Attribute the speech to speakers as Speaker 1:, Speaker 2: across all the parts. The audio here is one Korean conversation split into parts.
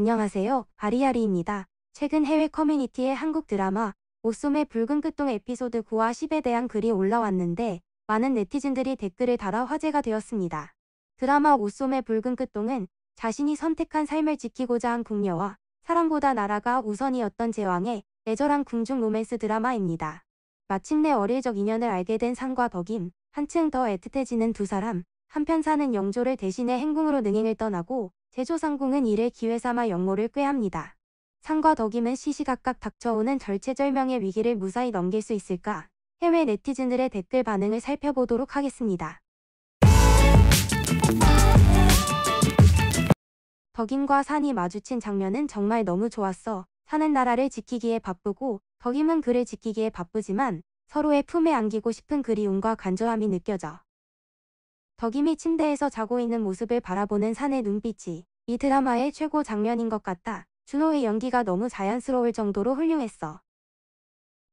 Speaker 1: 안녕하세요. 아리아리입니다. 최근 해외 커뮤니티의 한국 드라마 오쏨의 붉은 끝동 에피소드 9와 10에 대한 글이 올라왔는데 많은 네티즌들이 댓글을 달아 화제가 되었습니다. 드라마 오쏨의 붉은 끝동은 자신이 선택한 삶을 지키고자 한 궁녀와 사랑보다 나라가 우선이었던 제왕의 애절한 궁중 로맨스 드라마입니다. 마침내 어릴 적 인연을 알게 된 상과 덕임, 한층 더 애틋해지는 두 사람, 한편 사는 영조를 대신해 행궁으로 능행을 떠나고 제조상궁은 이를 기회삼아 영모를 꾀합니다. 상과 덕임은 시시각각 닥쳐오는 절체절명의 위기를 무사히 넘길 수 있을까? 해외 네티즌들의 댓글 반응을 살펴보도록 하겠습니다. 덕임과 산이 마주친 장면은 정말 너무 좋았어. 사는 나라를 지키기에 바쁘고 덕임은 그를 지키기에 바쁘지만 서로의 품에 안기고 싶은 그리움과 간절함이 느껴져 덕임이 침대에서 자고 있는 모습을 바라보는 산의 눈빛이 이 드라마의 최고 장면인 것 같다. 준호의 연기가 너무 자연스러울 정도로 훌륭했어.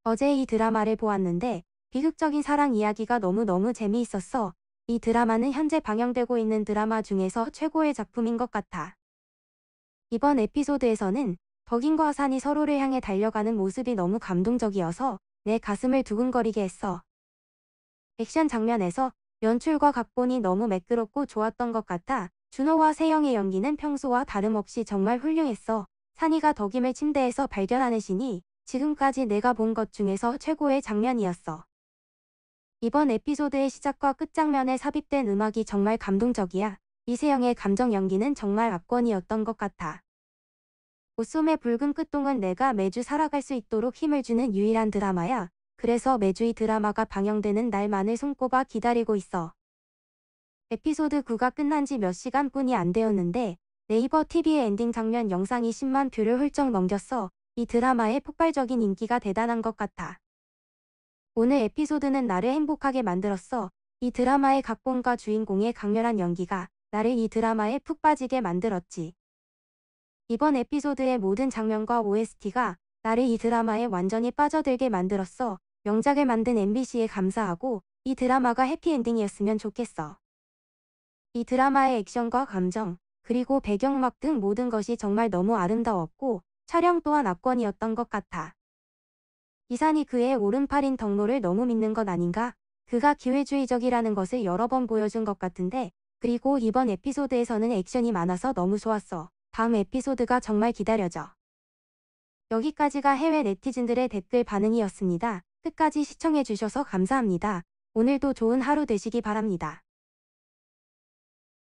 Speaker 1: 어제 이 드라마를 보았는데 비극적인 사랑 이야기가 너무너무 재미있었어. 이 드라마는 현재 방영되고 있는 드라마 중에서 최고의 작품인 것 같아. 이번 에피소드에서는 덕인과 산이 서로를 향해 달려가는 모습이 너무 감동적이어서 내 가슴을 두근거리게 했어. 액션 장면에서 연출과 각본이 너무 매끄럽고 좋았던 것 같아 준호와 세영의 연기는 평소와 다름없이 정말 훌륭했어. 산이가 덕임을 침대에서 발견하는 신이 지금까지 내가 본 것 중에서 최고의 장면이었어. 이번 에피소드의 시작과 끝장면에 삽입된 음악이 정말 감동적이야. 이세영의 감정 연기는 정말 압권이었던 것 같아. 웃음의 붉은 끝동은 내가 매주 살아갈 수 있도록 힘을 주는 유일한 드라마야. 그래서 매주 이 드라마가 방영되는 날만을 손꼽아 기다리고 있어. 에피소드 9가 끝난 지 몇 시간뿐이 안 되었는데 네이버 TV의 엔딩 장면 영상이 10만 뷰를 훌쩍 넘겼어 이 드라마의 폭발적인 인기가 대단한 것 같아. 오늘 에피소드는 나를 행복하게 만들었어 이 드라마의 각본과 주인공의 강렬한 연기가 나를 이 드라마에 푹 빠지게 만들었지. 이번 에피소드의 모든 장면과 OST가 나를 이 드라마에 완전히 빠져들게 만들었어 명작을 만든 MBC에 감사하고 이 드라마가 해피엔딩이었으면 좋겠어. 이 드라마의 액션과 감정, 그리고 배경음악 등 모든 것이 정말 너무 아름다웠고 촬영 또한 압권이었던 것 같아. 이산이 그의 오른팔인 덕로를 너무 믿는 것 아닌가? 그가 기회주의적이라는 것을 여러 번 보여준 것 같은데 그리고 이번 에피소드에서는 액션이 많아서 너무 좋았어. 다음 에피소드가 정말 기다려져. 여기까지가 해외 네티즌들의 댓글 반응이었습니다. 끝까지 시청해주셔서 감사합니다. 오늘도 좋은 하루 되시기 바랍니다.